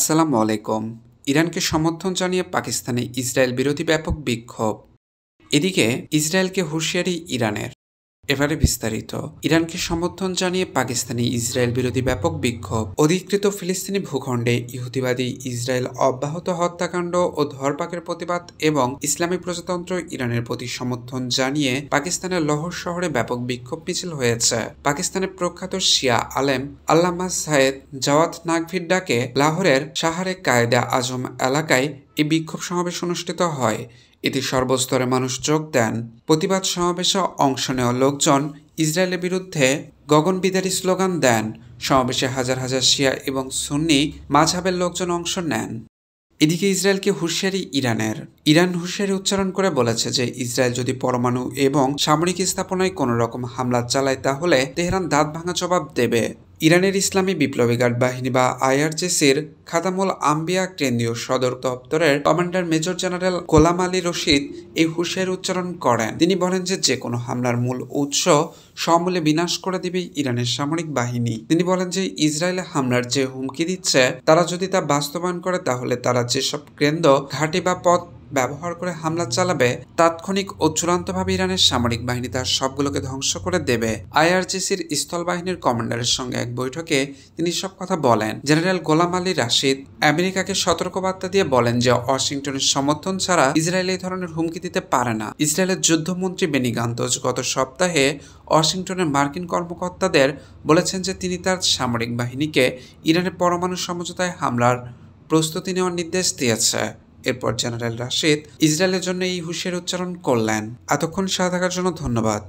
আসসালামু আলাইকুম ইরানকে সমর্থন জানিয়ে পাকিস্তানে ইসরায়েল বিরোধী ব্যাপক বিক্ষোভ এদিকে ইসরায়েলকে হুঁশিয়ারি ইরানের এবারে বিস্তারিত ইরানকে সমর্থন জানিয়ে পাকিস্তানি ইসরায়েল বিরোধী ব্যাপক বিক্ষোভ অধিকৃত ফিলিস্তিনি ভূখণ্ডে ইহুদিবাদী ইসরায়েল অব্যাহত হত্যাকাণ্ড ও ধরপাকের প্রতিবাদ এবং ইসলামী প্রজাতন্ত্র ইরানের প্রতি সমর্থন জানিয়ে পাকিস্তানের লহর শহরে ব্যাপক বিক্ষোভ মিছিল হয়েছে পাকিস্তানের প্রখ্যাত শিয়া আলেম আল্লামা সায়েদ জাওয়াত নাকভির ডাকে লাহোরের সাহারে কায়দা আজম এলাকায় এই বিক্ষোভ সমাবেশ অনুষ্ঠিত হয় এতে সর্বস্তরে মানুষ যোগ দেন প্রতিবাদ সমাবেশে অংশ নেওয়া লোকজন ইসরায়েলের বিরুদ্ধে গগনবিদারী স্লোগান দেন সমাবেশে হাজার হাজার শিয়া এবং সুন্নি মাঝহাবের লোকজন অংশ নেন এদিকে ইসরায়েলকে হুঁশিয়ারি ইরানের ইরান হুঁশিয়ারি উচ্চারণ করে বলেছে যে ইসরায়েল যদি পরমাণু এবং সামরিক স্থাপনায় কোনো রকম হামলা চালায় তাহলে তেহরান দাঁত ভাঙা জবাব দেবে ইরানের ইসলামী বিপ্লবী গার্ড বাহিনী বা আইআরজেসির খাতামুল আম্বিয়া কেন্দ্রীয় সদর দপ্তরের commander major general Golam Ali Rashid এই হুশিয়ার উচ্চারণ করেন তিনি বলেন যে যে কোনো হামলার মূল উৎস সমূলে বিনাশ করে দিবে ইরানের সামরিক বাহিনী তিনি বলেন যে ইসরায়েলে হামলার যে হুমকি দিচ্ছে তারা যদি তা বাস্তবায়ন করে তাহলে তারা যেসব কেন্দ্র ঘাঁটি বা পথ ব্যবহার করে হামলা চালাবে তাৎক্ষণিক ও চূড়ান্তভাবে ইরানের সামরিক বাহিনী তার সবগুলোকে ধ্বংস করে দেবে আইআরজিসির স্থল বাহিনীর কমান্ডারের সঙ্গে এক বৈঠকে তিনি সব কথা বলেন জেনারেল গোলাম আলী রাশিদ আমেরিকাকে সতর্কবার্তা দিয়ে বলেন যে ওয়াশিংটনের সমর্থন ছাড়া ইসরায়েল এই ধরনের হুমকি দিতে পারে না ইসরায়েলের যুদ্ধমন্ত্রী বেনি গান্তজ গত সপ্তাহে ওয়াশিংটনের মার্কিন কর্মকর্তাদের বলেছেন যে তিনি তার সামরিক বাহিনীকে ইরানের পরমাণু সমঝোতায় হামলার প্রস্তুতি নেওয়ার নির্দেশ দিয়েছে এরপর জেনারেল রাশেদ ইসরায়েলের জন্য এই হুশের উচ্চারণ করলেন এতক্ষণ সাথে থাকার জন্য ধন্যবাদ